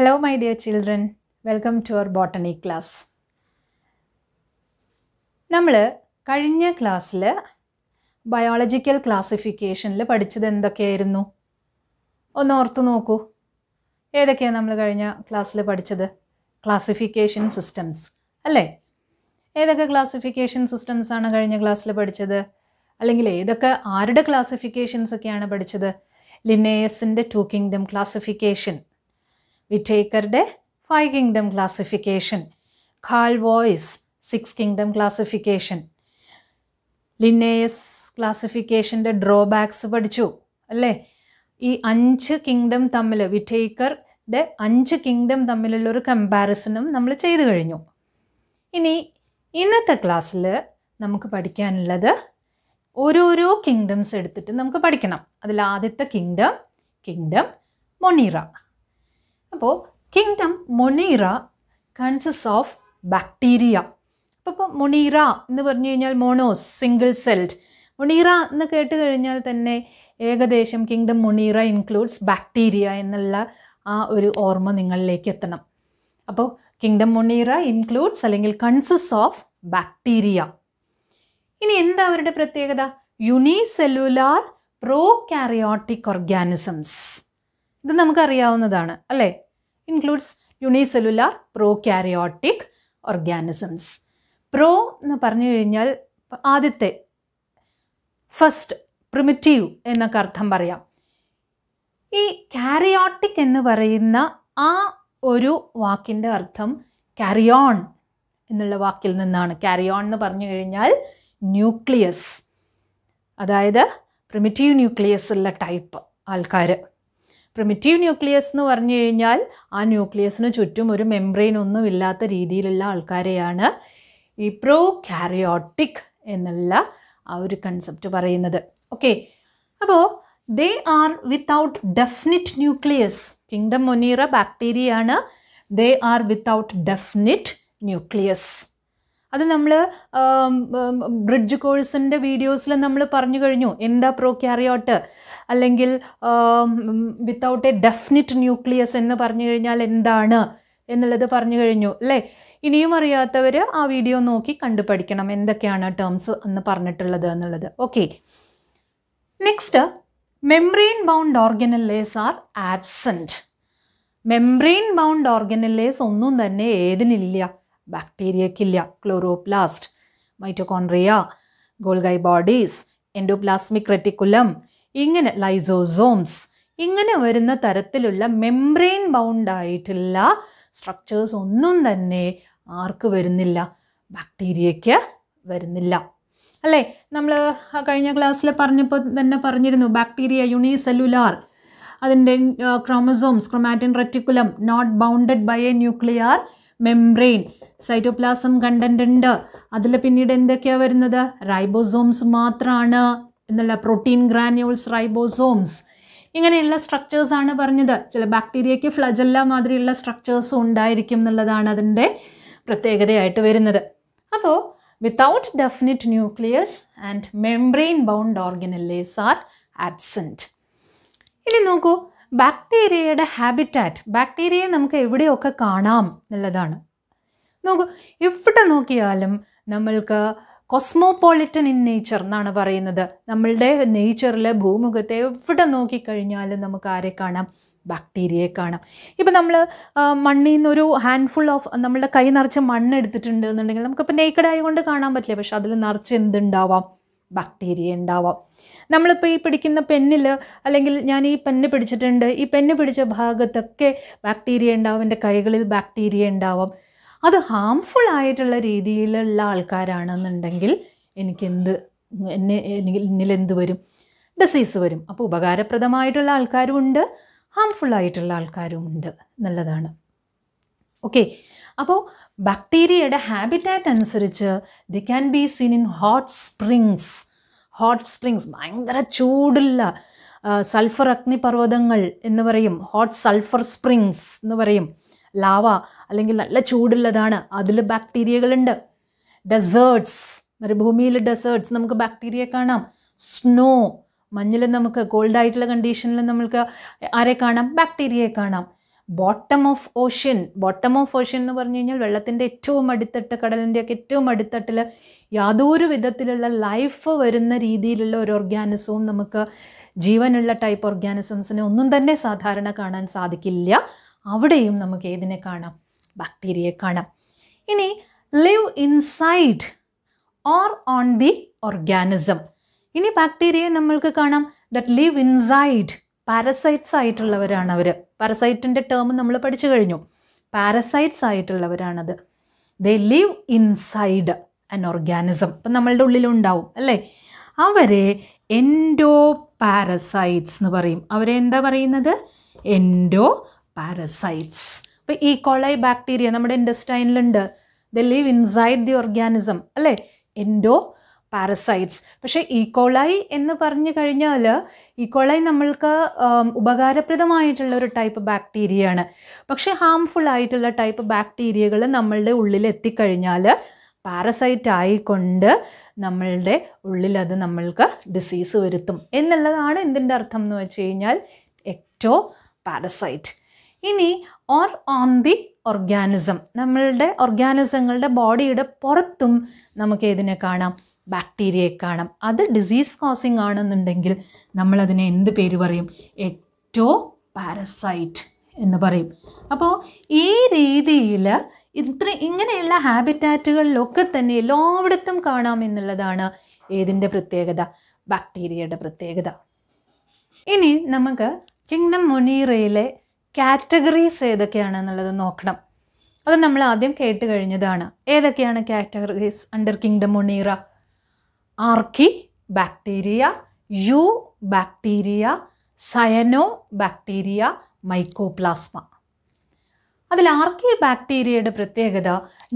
Hello my dear children welcome to our botany class നമ്മൾ കഴിഞ്ഞ ക്ലാസ്സിൽ ബയോളജിക്കൽ ക്ലാസിഫിക്കേഷനിൽ പഠിച്ചത് എന്തൊക്കെയായിരുന്നു ഒന്ന് ഓർത്തു നോക്കൂ ഏതൊക്കെയാണ് നമ്മൾ കഴിഞ്ഞ ക്ലാസ്സിൽ പഠിച്ചത് ക്ലാസിഫിക്കേഷൻ സിസ്റ്റംസ് അല്ലേ ഏതൊക്കെ ക്ലാസിഫിക്കേഷൻ സിസ്റ്റംസ് ആണ് കഴിഞ്ഞ ക്ലാസ്സിൽ പഠിച്ചത് അല്ലെങ്കിൽ ഏതൊക്കെ ആരുടെ ക്ലാസിഫിക്കേഷൻസ് ഒക്കെയാണ് പഠിച്ചത് ലിനേയസിൻ്റെ ടു കിങ്ഡം ക്ലാസിഫിക്കേഷൻ വിറ്റേക്കറുടെ five kingdom classification Carl Woese six kingdom classification Linnaeus ക്ലാസിഫിക്കേഷൻ്റെ ഡ്രോബാക്സ് പഠിച്ചു അല്ലേ ഈ അഞ്ച് കിങ്ഡം തമ്മിൽ വിറ്റേക്കറുടെ അഞ്ച് കിങ്ഡം തമ്മിലുള്ള ഒരു കമ്പാരിസണും നമ്മൾ ചെയ്തു കഴിഞ്ഞു ഇനി ഇന്നത്തെ ക്ലാസ്സിൽ നമുക്ക് പഠിക്കാനുള്ളത് ഓരോരോ കിങ്ഡംസ് എടുത്തിട്ട് നമുക്ക് പഠിക്കണം അതിൽ ആദ്യത്തെ കിങ്ഡം കിങ്ഡം മൊണീറ അപ്പോൾ kingdom Monera consist of bacteria അപ്പോൾ ഇപ്പോൾ മൊണീറ എന്ന് പറഞ്ഞു കഴിഞ്ഞാൽ മോണോസ് സിംഗിൾ സെൽഡ് മൊണീറ എന്ന് കേട്ട് കഴിഞ്ഞാൽ തന്നെ ഏകദേശം കിങ്ഡം മൊണീറ ഇൻക്ലൂഡ്സ് ബാക്ടീരിയ എന്നുള്ള ആ ഒരു ഓർമ്മ നിങ്ങളിലേക്ക് എത്തണം അപ്പോൾ കിങ്ഡം മൊണീറ ഇൻക്ലൂഡ്സ് അല്ലെങ്കിൽ കൺസിസ്റ്റ് ഓഫ് ബാക്ടീരിയ ഇനി എന്താ അവരുടെ പ്രത്യേകത യുണീസെല്ലുലാർ പ്രോ കാരിയോട്ടിക് ഓർഗാനിസംസ് ഇത് നമുക്കറിയാവുന്നതാണ് അല്ലേ includes unicellular prokaryotic organisms pro എന്ന് പറഞ്ഞു കഴിഞ്ഞാൽ ആദ്യത്തെ ഫസ്റ്റ് പ്രിമിറ്റീവ് എന്നൊക്കെ അർത്ഥം പറയാം ഈ കാരിയോട്ടിക് എന്ന് പറയുന്ന ആ ഒരു വാക്കിൻ്റെ അർത്ഥം കാരിയോൺ എന്നുള്ള വാക്കിൽ നിന്നാണ് കാരിയോൺ എന്ന് പറഞ്ഞു കഴിഞ്ഞാൽ ന്യൂക്ലിയസ് അതായത് പ്രിമിറ്റീവ് ന്യൂക്ലിയസ് ഉള്ള ടൈപ്പ് ആൾക്കാർ പ്രിമിറ്റീവ് ന്യൂക്ലിയസ് എന്ന് പറഞ്ഞു കഴിഞ്ഞാൽ ആ ന്യൂക്ലിയസിന് ചുറ്റും ഒരു മെംബ്രെയിൻ ഒന്നും ഇല്ലാത്ത രീതിയിലുള്ള ആൾക്കാരെയാണ് ഈ പ്രോ കാരിയോട്ടിക് എന്നുള്ള ആ ഒരു കൺസെപ്റ്റ് പറയുന്നത് ഓക്കെ അപ്പോൾ they are without definite nucleus kingdom Monera bacteria ആണ് they are without definite nucleus അത് നമ്മൾ ബ്രിഡ്ജ് കോഴ്സിൻ്റെ വീഡിയോസിൽ നമ്മൾ പറഞ്ഞു കഴിഞ്ഞു എന്താ പ്രോ ക്യാരിയോട്ട് അല്ലെങ്കിൽ വിത്തൗട്ട് എ ഡെഫിനിറ്റ് ന്യൂക്ലിയസ് എന്ന് പറഞ്ഞു കഴിഞ്ഞാൽ എന്താണ് എന്നുള്ളത് പറഞ്ഞു കഴിഞ്ഞു അല്ലേ ഇനിയും അറിയാത്തവർ ആ വീഡിയോ നോക്കി കണ്ടു പഠിക്കണം എന്തൊക്കെയാണ് ടേംസ് എന്ന് പറഞ്ഞിട്ടുള്ളത് എന്നുള്ളത് okay next membrane bound organelles are absent membrane bound organelles ഒന്നും തന്നെ ഏതിനില്ല ബാക്ടീരിയക്കില്ല chloroplast mitochondria Golgi bodies endoplasmic reticulum ഇങ്ങനെ ലൈസോസോംസ് ഇങ്ങനെ വരുന്ന തരത്തിലുള്ള മെംബ്രെയിൻ ബൗണ്ടായിട്ടുള്ള സ്ട്രക്ചേഴ്സ് ഒന്നും തന്നെ ആർക്ക് വരുന്നില്ല ബാക്ടീരിയയ്ക്ക് വരുന്നില്ല അല്ലേ നമ്മൾ കഴിഞ്ഞ ക്ലാസ്സിൽ പറഞ്ഞപ്പോൾ തന്നെ പറഞ്ഞിരുന്നു ബാക്ടീരിയ യൂണിസെല്ലുലാർ അതിൻ്റെ chromosomes chromatin reticulum not bounded by a nuclear membrane cytoplasm content ഉണ്ട് അതിൽ പിന്നീട് എന്തൊക്കെയാണ് വരുന്നത് റൈബോസോംസ് മാത്രമാണ് എന്നുള്ള പ്രോട്ടീൻ ഗ്രാനുൾസ് റൈബോസോംസ് ഇങ്ങനെയുള്ള സ്ട്രക്ചേഴ്സ് ആണ് പറഞ്ഞത് ചില ബാക്ടീരിയയ്ക്ക് ഫ്ലജല്ല മാതിരിയുള്ള സ്ട്രക്ചേഴ്സ് ഉണ്ടായിരിക്കും എന്നുള്ളതാണ് അതിൻ്റെ പ്രത്യേകതയായിട്ട് വരുന്നത് അപ്പോൾ without definite nucleus and membrane bound organelles are absent ഇനി നോക്കൂ ബാക്ടീരിയയുടെ ഹാബിറ്റാറ്റ് ബാക്ടീരിയയെ നമുക്ക് എവിടെയൊക്കെ കാണാം എന്നുള്ളതാണ് നോക്കൂ എവിടെ നോക്കിയാലും നമ്മൾക്ക് കൊസ്മോപോളിറ്റൻ ഇൻ നേച്ചർ എന്നാണ് പറയുന്നത് നമ്മളുടെ നേച്ചറിൽ ഭൂമുഖത്തെ എവിടെ നോക്കിക്കഴിഞ്ഞാലും നമുക്ക് ആരെ കാണാം ബാക്ടീരിയയെ കാണാം ഇപ്പം നമ്മൾ മണ്ണിൽ നിന്നൊരു ഹാൻഡ്ഫുൾ ഓഫ് നമ്മളുടെ കൈ നിറച്ച് മണ്ണ് എടുത്തിട്ടുണ്ട് എന്നുണ്ടെങ്കിൽ നമുക്കിപ്പോൾ നേക്കഡായ കൊണ്ട് കാണാൻ പറ്റില്ല പക്ഷെ അതിൽ നിറച്ച് എന്തുണ്ടാവാം ബാക്ടീരിയ ഉണ്ടാവാം നമ്മളിപ്പോൾ ഈ പിടിക്കുന്ന പെന്നിൽ അല്ലെങ്കിൽ ഞാൻ ഈ പെന്ന് പിടിച്ചിട്ടുണ്ട് ഈ പെന്ന് പിടിച്ച ഭാഗത്തൊക്കെ ബാക്ടീരിയ ഉണ്ടാവും എൻ്റെ കൈകളിൽ ബാക്ടീരിയ ഉണ്ടാവാം അത് ഹാംഫുൾ ആയിട്ടുള്ള രീതിയിലുള്ള ആൾക്കാരാണെന്നുണ്ടെങ്കിൽ എനിക്കെന്ത് എന്നെ എന്നിലെന്ത് വരും ഡിസീസ് വരും അപ്പോൾ ഉപകാരപ്രദമായിട്ടുള്ള ആൾക്കാരുമുണ്ട് ഹാംഫുൾ ആയിട്ടുള്ള ആൾക്കാരുമുണ്ട് എന്നുള്ളതാണ് ഓക്കെ അപ്പോൾ ബാക്ടീരിയയുടെ ഹാബിറ്റാറ്റ് അനുസരിച്ച് they can be seen in hot springs hot springs ഭയങ്കര ചൂടുള്ള സൾഫർ അഗ്നിപർവ്വതങ്ങൾ എന്ന് പറയും ഹോട്ട് സൾഫർ സ്പ്രിങ്സ് എന്ന് പറയും ലാവ അല്ലെങ്കിൽ നല്ല ചൂടുള്ളതാണ് അതിൽ ബാക്ടീരിയകളുണ്ട് ഡെസേർട്സ് മരുഭൂമിയിൽ ഡെസേർട്സ് നമുക്ക് ബാക്ടീരിയ കാണാം സ്നോ മഞ്ഞിൽ നമുക്ക് കോൾഡ് ആയിട്ടുള്ള കണ്ടീഷനിൽ നമുക്ക് ആരെ കാണാം ബാക്ടീരിയയെ കാണാം bottom of ocean bottom of ocean എന്ന് പറഞ്ഞു കഴിഞ്ഞാൽ വെള്ളത്തിൻ്റെ ഏറ്റവും അടിത്തട്ട് കടലിൻ്റെയൊക്കെ ഏറ്റവും അടിത്തട്ടിൽ യാതൊരു വിധത്തിലുള്ള ലൈഫ് വരുന്ന രീതിയിലുള്ള ഒരു ഓർഗാനിസവും നമുക്ക് ജീവനുള്ള ടൈപ്പ് ഓർഗാനിസംസിനെ ഒന്നും തന്നെ സാധാരണ കാണാൻ സാധിക്കില്ല അവിടെയും നമുക്ക് ഏതിനെ കാണാം ബാക്ടീരിയയെ കാണാം ഇനി live inside or on the organism ഇനി ബാക്ടീരിയയെ നമ്മൾക്ക് കാണാം ദറ്റ് ലിവ് ഇൻസൈഡ് പാരസൈറ്റ്സ് ആയിട്ടുള്ളവരാണ് അവർ പാരസൈറ്റിൻ്റെ ടേം നമ്മൾ പഠിച്ചു കഴിഞ്ഞു പാരസൈറ്റ്സ് ആയിട്ടുള്ളവരാണത് they live inside an organism ഇപ്പം നമ്മളുടെ ഉള്ളിലുണ്ടാവും അല്ലേ അവരെ എൻഡോ പാരസൈറ്റ്സ് എന്ന് പറയും അവരെ എന്താ പറയുന്നത് എൻഡോ പാരസൈറ്റ്സ് ഇപ്പോൾ ഈക്കോളൈ ബാക്ടീരിയ നമ്മുടെ ഇൻഡസ്റ്റൈനിലുണ്ട് they live inside the organism അല്ലേ എൻഡോ പാരസൈറ്റ്സ് പക്ഷേ ഈക്കോളൈ e. എന്ന് പറഞ്ഞു കഴിഞ്ഞാൽ ഈക്കോളൈ e. നമ്മൾക്ക് ഉപകാരപ്രദമായിട്ടുള്ള ഒരു ടൈപ്പ് ബാക്ടീരിയയാണ് പക്ഷേ ഹാംഫുൾ ആയിട്ടുള്ള ടൈപ്പ് ബാക്ടീരിയകൾ നമ്മളുടെ ഉള്ളിൽ എത്തിക്കഴിഞ്ഞാൽ പാരസൈറ്റ് ആയിക്കൊണ്ട് നമ്മളുടെ ഉള്ളിൽ അത് നമ്മൾക്ക് ഡിസീസ് വരുത്തും എന്നുള്ളതാണ് എന്തിൻ്റെ അർത്ഥം എന്ന് വെച്ച് കഴിഞ്ഞാൽ എക്റ്റോ പാരസൈറ്റ് ഇനി ഓർ ഓൺ ദി ഓർഗാനിസം നമ്മളുടെ ഓർഗാനിസങ്ങളുടെ ബോഡിയുടെ പുറത്തും നമുക്ക് ഏതിനെ കാണാം ബാക്ടീരിയയെ കാണാം അത് ഡിസീസ് കോസിങ് ആണെന്നുണ്ടെങ്കിൽ നമ്മളതിനെ എന്ത് പേര് പറയും എറ്റോ പാരസൈറ്റ് എന്ന് പറയും അപ്പോൾ ഈ രീതിയിൽ ഇത്ര ഇങ്ങനെയുള്ള ഹാബിറ്റാറ്റുകളിലൊക്കെ തന്നെ എല്ലായിടത്തും കാണാം എന്നുള്ളതാണ് ഏതിൻ്റെ പ്രത്യേകത ബാക്ടീരിയയുടെ പ്രത്യേകത ഇനി നമുക്ക് കിങ്ഡം മൊനീറയിലെ കാറ്റഗറീസ് എന്നുള്ളത് നോക്കണം അത് നമ്മൾ ആദ്യം കേട്ട് കഴിഞ്ഞതാണ് ഏതൊക്കെയാണ് categories under kingdom Monera archaebacteria eubacteria cyanobacteria mycoplasma അതിൽ ആർക്കി ബാക്ടീരിയയുടെ പ്രത്യേകത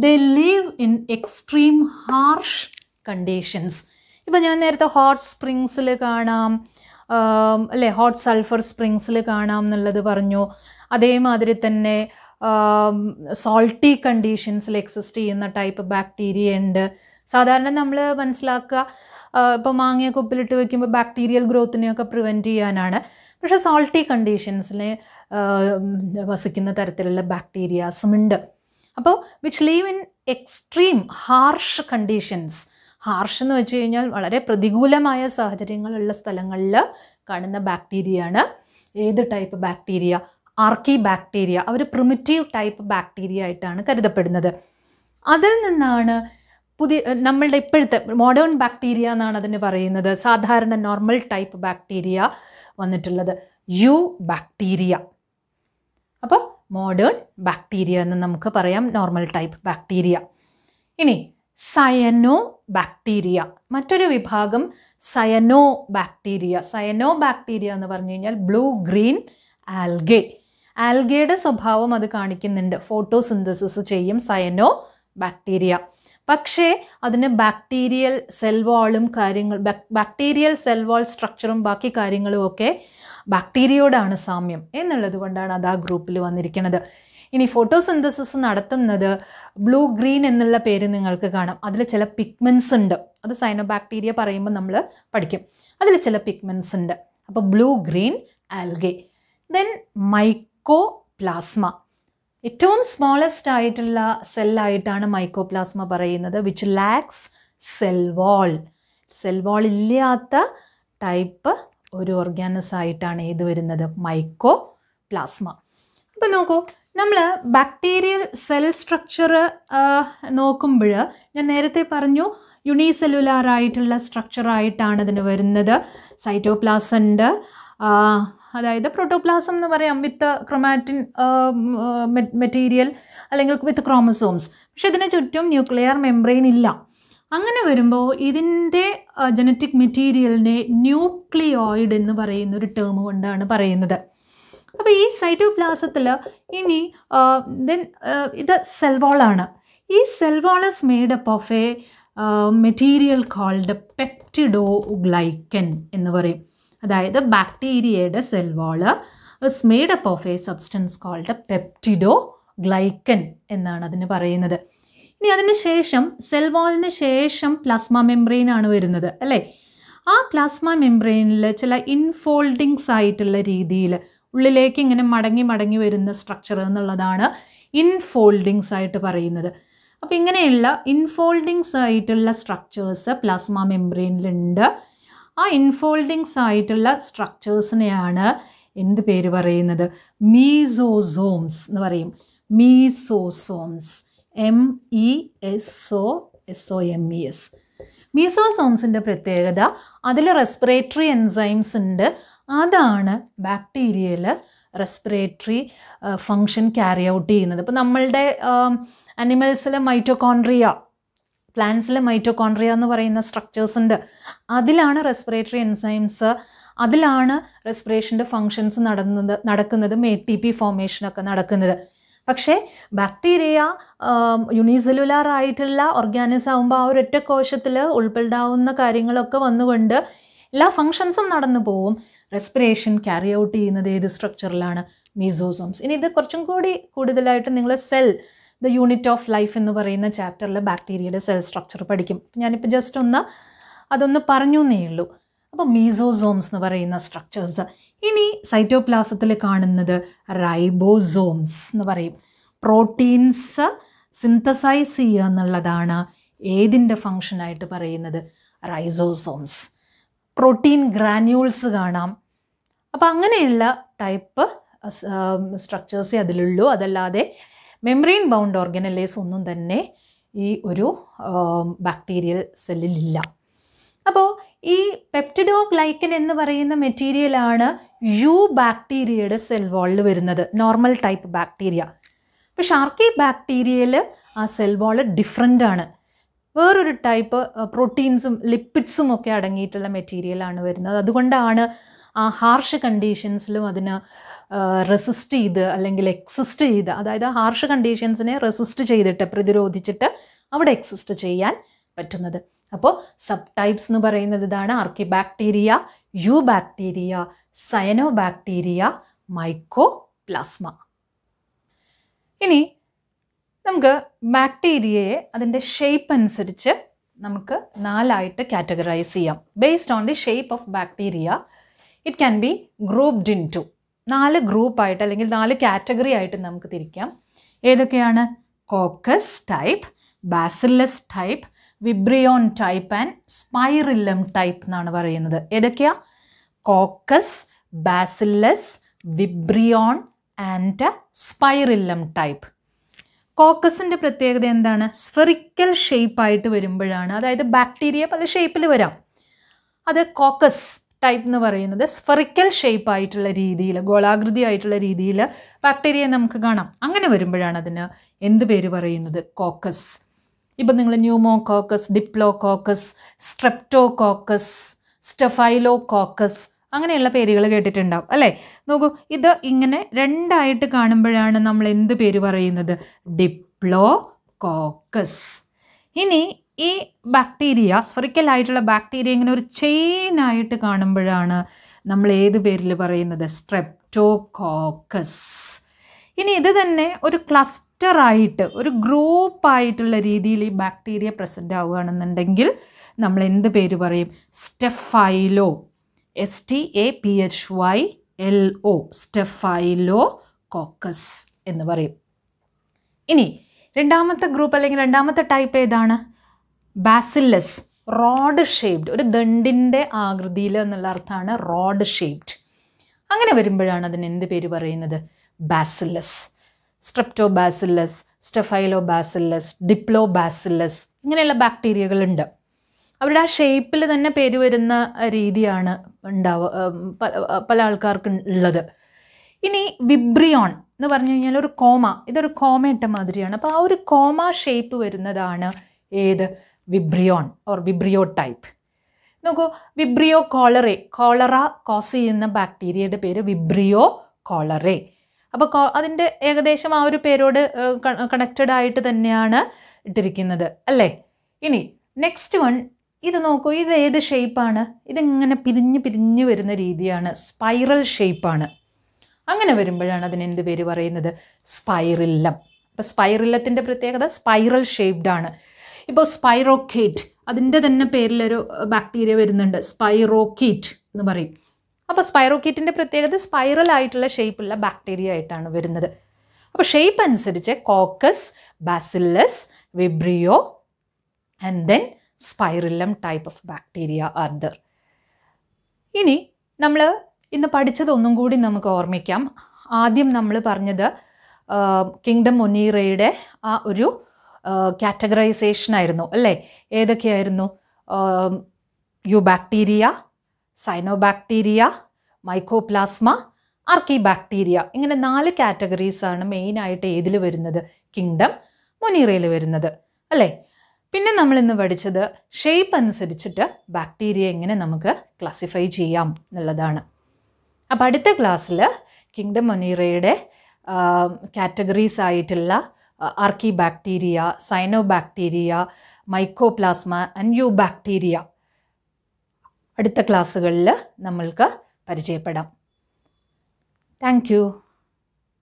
they live in extreme harsh conditions ഇപ്പം ഞാൻ നേരത്തെ ഹോട്ട് സ്പ്രിങ്സിൽ കാണാം അല്ലെ ഹോട്ട് സൾഫർ സ്പ്രിങ്സിൽ കാണാം എന്നുള്ളത് പറഞ്ഞു അതേമാതിരി തന്നെ സോൾട്ടി കണ്ടീഷൻസിൽ എക്സിസ്റ്റ് ചെയ്യുന്ന ടൈപ്പ് ബാക്ടീരിയ ഉണ്ട് സാധാരണ നമ്മൾ മനസ്സിലാക്കുക ഇപ്പോൾ മാങ്ങയെ കുപ്പിലിട്ട് വയ്ക്കുമ്പോൾ ബാക്ടീരിയൽ ഗ്രോത്തിനെയൊക്കെ പ്രിവെൻറ്റ് ചെയ്യാനാണ് പക്ഷേ സോൾട്ടി കണ്ടീഷൻസിൽ വസിക്കുന്ന തരത്തിലുള്ള ബാക്ടീരിയാസും ഉണ്ട് അപ്പോൾ which live in extreme harsh conditions harsh എന്ന് വെച്ച് കഴിഞ്ഞാൽ വളരെ പ്രതികൂലമായ സാഹചര്യങ്ങളുള്ള സ്ഥലങ്ങളിൽ കാണുന്ന ബാക്ടീരിയയാണ് ഏത് ടൈപ്പ് ബാക്ടീരിയ ആർക്കി ബാക്ടീരിയ അവർ പ്രിമിറ്റീവ് ടൈപ്പ് ബാക്ടീരിയ ആയിട്ടാണ് കരുതപ്പെടുന്നത് അതിൽ നിന്നാണ് പുതിയ നമ്മളുടെ ഇപ്പോഴത്തെ മോഡേൺ ബാക്ടീരിയ എന്നാണ് അതിന് പറയുന്നത് സാധാരണ നോർമൽ ടൈപ്പ് ബാക്ടീരിയ വന്നിട്ടുള്ളത് യു ബാക്ടീരിയ അപ്പോൾ മോഡേൺ ബാക്ടീരിയ എന്ന് നമുക്ക് പറയാം നോർമൽ ടൈപ്പ് ബാക്ടീരിയ ഇനി സയനോ ബാക്ടീരിയ മറ്റൊരു വിഭാഗം സയനോ ബാക്ടീരിയ സയനോ ബാക്ടീരിയ എന്ന് പറഞ്ഞു കഴിഞ്ഞാൽ ബ്ലൂ ഗ്രീൻ ആൽഗെ ആൽഗയുടെ സ്വഭാവം അത് കാണിക്കുന്നുണ്ട് ഫോട്ടോസിന്തസിസ് ചെയ്യും സയനോ ബാക്ടീരിയ പക്ഷേ അതിന് ബാക്ടീരിയൽ സെൽ വാളും കാര്യങ്ങൾ ബാക്ടീരിയൽ സെൽ വാൾ സ്ട്രക്ചറും ബാക്കി കാര്യങ്ങളും ഒക്കെ ബാക്ടീരിയയോടാണ് സാമ്യം എന്നുള്ളത് കൊണ്ടാണ് അത് ആ ഗ്രൂപ്പിൽ വന്നിരിക്കുന്നത് ഇനി ഫോട്ടോസിന്തസിസ് നടത്തുന്നത് ബ്ലൂ ഗ്രീൻ എന്നുള്ള പേര് നിങ്ങൾക്ക് കാണാം അതിൽ ചില പിഗ്മെൻസ് ഉണ്ട് അത് സൈനോബാക്ടീരിയ പറയുമ്പോൾ നമ്മൾ പഠിക്കും അതിൽ ചില പിഗ്മെൻസ് ഉണ്ട് അപ്പോൾ blue green algae then mycoplasma ഏറ്റവും സ്മോളസ്റ്റ് ആയിട്ടുള്ള സെല്ലായിട്ടാണ് മൈക്കോപ്ലാസ്മ പറയുന്നത് which lacks cell wall cell wall ഇല്ലാത്ത ടൈപ്പ് ഒരു ഓർഗാനസ് ആയിട്ടാണ് ഏത് വരുന്നത് മൈക്കോ പ്ലാസ്മ അപ്പം നോക്കൂ നമ്മൾ ബാക്ടീരിയൽ സെൽ സ്ട്രക്ചർ നോക്കുമ്പോൾ ഞാൻ നേരത്തെ പറഞ്ഞു യുണീസെല്ലുലാറായിട്ടുള്ള ആയിട്ടുള്ള സ്ട്രക്ചറായിട്ടാണ് ഇതിന് വരുന്നത് സൈറ്റോപ്ലാസുണ്ട് ഉണ്ട് അതായത് പ്രോട്ടോപ്ലാസം എന്ന് പറയാം വിത്ത് ക്രൊമാറ്റിൻ മെറ്റീരിയൽ അല്ലെങ്കിൽ വിത്ത് ക്രോമസോംസ് പക്ഷെ ഇതിന് ചുറ്റും ന്യൂക്ലിയർ മെംബ്രെയിൻ ഇല്ല അങ്ങനെ വരുമ്പോൾ ഇതിൻ്റെ ജനറ്റിക് മെറ്റീരിയലിനെ ന്യൂക്ലിയോയിഡ് എന്ന് പറയുന്ന ഒരു ടേം കൊണ്ടാണ് പറയുന്നത് അപ്പോൾ ഈ സൈറ്റോപ്ലാസത്തിൽ ഇനി ദെൻ ഇത് സെൽവോളാണ് ഈ cell wall is made up of a material called peptidoglycan എന്ന് പറയും അതായത് ബാക്ടീരിയയുടെ cell wall is made up of a substance called peptidoglycan എന്നാണ് അതിന് പറയുന്നത് ഇനി അതിന് ശേഷം സെൽവോളിന് ശേഷം പ്ലാസ്മ മെംബ്രെയിൻ ആണ് വരുന്നത് അല്ലേ ആ പ്ലാസ്മ മെംബ്രെയിനിൽ ചില ഇൻഫോൾഡിങ്സ് ആയിട്ടുള്ള രീതിയിൽ ഉള്ളിലേക്ക് ഇങ്ങനെ മടങ്ങി മടങ്ങി വരുന്ന സ്ട്രക്ചർ എന്നുള്ളതാണ് ഇൻഫോൾഡിങ്സ് ആയിട്ട് പറയുന്നത് അപ്പോൾ ഇങ്ങനെയുള്ള ഇൻഫോൾഡിങ്സ് ആയിട്ടുള്ള സ്ട്രക്ചേഴ്സ് പ്ലാസ്മ മെംബ്രെയിനിലുണ്ട് ആ ഇൻഫോൾഡിങ്സ് ആയിട്ടുള്ള സ്ട്രക്ചേഴ്സിനെയാണ് എന്ത് പേര് പറയുന്നത് മീസോസോംസ് എന്ന് പറയും mesosomes M E S O S O M E S മീസോസോംസിൻ്റെ പ്രത്യേകത അതിൽ റെസ്പിറേറ്ററി എൻസൈംസ് ഉണ്ട് അതാണ് ബാക്ടീരിയയിൽ റെസ്പിറേറ്ററി ഫങ്ഷൻ ക്യാരി ഔട്ട് ചെയ്യുന്നത് ഇപ്പോൾ നമ്മളുടെ അനിമൽസിലെ മൈറ്റോകോൺട്രിയ പ്ലാന്റ്സിലെ മൈറ്റോകോൺട്രിയ എന്ന് പറയുന്ന സ്ട്രക്ചേഴ്സ് ഉണ്ട് അതിലാണ് റെസ്പിറേറ്ററി എൻസൈംസ് അതിലാണ് റെസ്പിറേഷൻ്റെ ഫങ്ഷൻസ് നടന്നത് നടക്കുന്നതും എ ടി പി ഫോമേഷനൊക്കെ നടക്കുന്നത് പക്ഷേ ബാക്ടീരിയ യുണീസെലുലാറായിട്ടുള്ള ആയിട്ടുള്ള ഓർഗാനിസം ആകുമ്പോൾ ആ ഒരൊറ്റ കോശത്തിൽ ഉൾപ്പെടാവുന്ന കാര്യങ്ങളൊക്കെ വന്നുകൊണ്ട് എല്ലാ ഫങ്ഷൻസും നടന്നു പോവും റെസ്പിറേഷൻ ക്യാരി ഔട്ട് ചെയ്യുന്നത് ഏത് സ്ട്രക്ചറിലാണ് മീസോസോംസ് ഇനി ഇത് കുറച്ചും കൂടി കൂടുതലായിട്ട് നിങ്ങൾ cell the unit of life എന്ന് പറയുന്ന ചാപ്റ്ററിൽ ബാക്ടീരിയയുടെ സെൽ സ്ട്രക്ചർ പഠിക്കും ഞാനിപ്പോൾ ജസ്റ്റ് ഒന്ന് അതൊന്ന് പറഞ്ഞു എന്നേ ഉള്ളൂ അപ്പോൾ മീസോസോംസ് എന്ന് പറയുന്ന സ്ട്രക്ചേഴ്സ് ഇനി സൈറ്റോപ്ലാസത്തിൽ കാണുന്നത് റൈബോസോംസ് എന്ന് പറയും പ്രോട്ടീൻസ് സിന്തസൈസ് ചെയ്യുക എന്നുള്ളതാണ് ഏതിൻ്റെ ഫങ്ഷനായിട്ട് പറയുന്നത് റൈസോസോംസ് പ്രോട്ടീൻ ഗ്രാന്യൂൾസ് കാണാം അപ്പോൾ അങ്ങനെയുള്ള ടൈപ്പ് സ്ട്രക്ചേഴ്സേ അതിലുള്ളൂ അതല്ലാതെ മെമ്പറൈൻ ബൗണ്ട് ഓർഗനലൈസ് ഒന്നും തന്നെ ഈ ഒരു ബാക്ടീരിയൽ സെല്ലിലില്ല അപ്പോൾ ഈ പെപ്റ്റിഡോ ഗ്ലൈക്കൻ എന്ന് പറയുന്ന മെറ്റീരിയലാണ് യു ബാക്ടീരിയയുടെ സെൽ വാളിൽ വരുന്നത് നോർമൽ ടൈപ്പ് ബാക്ടീരിയ അപ്പോൾ ഷാർക്കി ബാക്ടീരിയയിൽ ആ സെൽ വാള് ഡിഫറെൻ്റ് ആണ് വേറൊരു ടൈപ്പ് പ്രോട്ടീൻസും ലിപ്പിഡ്സും ഒക്കെ അടങ്ങിയിട്ടുള്ള മെറ്റീരിയലാണ് വരുന്നത് അതുകൊണ്ടാണ് ആ ഹാർഷ് കണ്ടീഷൻസിലും അതിന് റെസിസ്റ്റ് ചെയ്ത് അല്ലെങ്കിൽ എക്സിസ്റ്റ് ചെയ്ത് അതായത് ഹാർഷ് കണ്ടീഷൻസിനെ റെസിസ്റ്റ് ചെയ്തിട്ട് പ്രതിരോധിച്ചിട്ട് അവിടെ എക്സിസ്റ്റ് ചെയ്യാൻ പറ്റുന്നത് അപ്പോൾ സബ് ടൈപ്സ് എന്ന് പറയുന്നത് ഇതാണ് archaebacteria eubacteria cyanobacteria mycoplasma ഇനി നമുക്ക് ബാക്ടീരിയയെ അതിൻ്റെ ഷേപ്പ് അനുസരിച്ച് നമുക്ക് നാലായിട്ട് കാറ്റഗറൈസ് ചെയ്യാം based on the shape of bacteria it can be grouped into നാല് ഗ്രൂപ്പായിട്ട് അല്ലെങ്കിൽ നാല് കാറ്റഗറി ആയിട്ട് നമുക്ക് തിരിക്കാം ഏതൊക്കെയാണ് coccus type bacillus type vibrion type and spirillum type എന്നാണ് പറയുന്നത് ഏതൊക്കെയാ coccus bacillus vibrion and spirillum type കോക്കസിൻ്റെ പ്രത്യേകത എന്താണ് സ്ഫെറിക്കൽ ഷേപ്പായിട്ട് വരുമ്പോഴാണ് അതായത് ബാക്ടീരിയ പല ഷേപ്പിൽ വരാം അത് കോക്കസ് ടൈപ്പ് എന്ന് പറയുന്നത് സ്ഫറിക്കൽ ഷേപ്പ് ആയിട്ടുള്ള രീതിയിൽ ഗോളാകൃതി ആയിട്ടുള്ള രീതിയിൽ ബാക്ടീരിയ നമുക്ക് കാണാം അങ്ങനെ വരുമ്പോഴാണ് അതിന് എന്ത് പേര് പറയുന്നത് കോക്കസ് ഇപ്പം നിങ്ങൾ pneumococcus diplococcus streptococcus staphylococcus അങ്ങനെയുള്ള പേരുകൾ കേട്ടിട്ടുണ്ടാവും അല്ലേ നോക്കൂ ഇത് ഇങ്ങനെ രണ്ടായിട്ട് കാണുമ്പോഴാണ് നമ്മൾ എന്ത് പേര് പറയുന്നത് ഡിപ്ലോ കോക്കസ് ഇനി ഈ ബാക്ടീരിയ സ്ഫറിക്കൽ ആയിട്ടുള്ള ബാക്ടീരിയ ഇങ്ങനെ ഒരു ചെയിൻ ആയിട്ട് കാണുമ്പോഴാണ് നമ്മൾ ഏത് പേരിൽ പറയുന്നത് സ്ട്രെപ്റ്റോകോക്കസ് ഇനി ഇത് തന്നെ ഒരു ക്ലസ്റ്ററായിട്ട് ഒരു ഗ്രൂപ്പായിട്ടുള്ള രീതിയിൽ ഈ ബാക്ടീരിയ പ്രസൻ്റ് ആവുകയാണെന്നുണ്ടെങ്കിൽ നമ്മൾ എന്ത് പേര് പറയും staphylo S T A P H Y L O staphylococcus എന്ന് പറയും ഇനി രണ്ടാമത്തെ ഗ്രൂപ്പ് അല്ലെങ്കിൽ രണ്ടാമത്തെ ടൈപ്പ് ഏതാണ് ബാസില്ലസ് റോഡ് ഷേപ്ഡ് ഒരു ദണ്ടിൻ്റെ ആകൃതിയിൽ എന്നുള്ള അർത്ഥമാണ് റോഡ് ഷേപ്ഡ് അങ്ങനെ വരുമ്പോഴാണ് അതിന് എന്ത് പേര് പറയുന്നത് bacillus streptobacillus staphylobacillus diplobacillus ഇങ്ങനെയുള്ള ബാക്ടീരിയകളുണ്ട് അവരുടെ ആ ഷേപ്പിൽ തന്നെ പേര് വരുന്ന രീതിയാണ് ഉണ്ടാവുക പല ആൾക്കാർക്കും ഉള്ളത് ഇനി വിബ്രിയോൺ എന്ന് പറഞ്ഞു കഴിഞ്ഞാൽ ഒരു കോമ ഇതൊരു കോമയിട്ട മാതിരിയാണ് അപ്പോൾ ആ ഒരു കോമ ഷേപ്പ് വരുന്നതാണ് ഏത് വിബ്രിയോൺ ഓർ വിബ്രിയോ ടൈപ്പ് നോക്കൂ വിബ്രിയോ കോളറെ കോളറ കോസ് ചെയ്യുന്ന ബാക്ടീരിയയുടെ പേര് വിബ്രിയോ കോളറെ അപ്പോൾ കോ അതിൻ്റെ ഏകദേശം ആ ഒരു പേരോട് കണക്റ്റഡ് ആയിട്ട് തന്നെയാണ് ഇട്ടിരിക്കുന്നത് അല്ലേ ഇനി നെക്സ്റ്റ് വൺ ഇത് നോക്കൂ ഇത് ഏത് ഷേപ്പാണ് ഇതിങ്ങനെ പിരിഞ്ഞ് പിരിഞ്ഞ് വരുന്ന രീതിയാണ് സ്പൈറൽ ഷേപ്പാണ് അങ്ങനെ വരുമ്പോഴാണ് അതിന് എന്ത് പേര് പറയുന്നത് സ്പൈറില്ലം അപ്പോൾ സ്പൈറില്ലത്തിൻ്റെ പ്രത്യേകത സ്പൈറൽ ഷേപ്ഡ് ആണ് ഇപ്പോൾ സ്പൈറോക്കേറ്റ് അതിൻ്റെ തന്നെ പേരിലൊരു ബാക്ടീരിയ വരുന്നുണ്ട് സ്പൈറോക്കീറ്റ് എന്ന് പറയും അപ്പോൾ സ്പൈറോക്കീറ്റിൻ്റെ പ്രത്യേകത സ്പൈറൽ ആയിട്ടുള്ള ഷേപ്പുള്ള ബാക്ടീരിയ ആയിട്ടാണ് വരുന്നത് അപ്പോൾ ഷേപ്പ് അനുസരിച്ച് coccus bacillus vibrio and then spirillum type of bacteria order ഇനി നമ്മൾ ഇന്ന് പഠിച്ചതൊന്നും കൂടി നമുക്ക് ഓർമ്മിക്കാം ആദ്യം നമ്മൾ പറഞ്ഞത് കിങ്ഡം ഒനീറയുടെ ആ ഒരു കാറ്റഗറൈസേഷൻ ആയിരുന്നു അല്ലേ ഏതൊക്കെയായിരുന്നു eubacteria cyanobacteria mycoplasma archaebacteria ഇങ്ങനെ നാല് കാറ്റഗറീസാണ് മെയിനായിട്ട് ഏതിൽ വരുന്നത് കിങ്ഡം മുനീറയിൽ വരുന്നത് അല്ലേ പിന്നെ നമ്മൾ ഇന്ന് പഠിച്ചത് ഷേപ്പ് അനുസരിച്ചിട്ട് ബാക്ടീരിയ എങ്ങനെ നമുക്ക് ക്ലാസിഫൈ ചെയ്യാം എന്നുള്ളതാണ് അപ്പോൾ അടുത്ത ക്ലാസ്സിൽ കിങ്ഡം മൊനീറയുടെ കാറ്റഗറീസ് ആയിട്ടുള്ള ആർക്കിബാക്ടീരിയ സൈനോബാക്ടീരിയ മൈക്കോപ്ലാസ്മ ബാക്ടീരിയ അടുത്ത ക്ലാസ്സുകളിൽ നമ്മൾക്ക് പരിചയപ്പെടാം താങ്ക്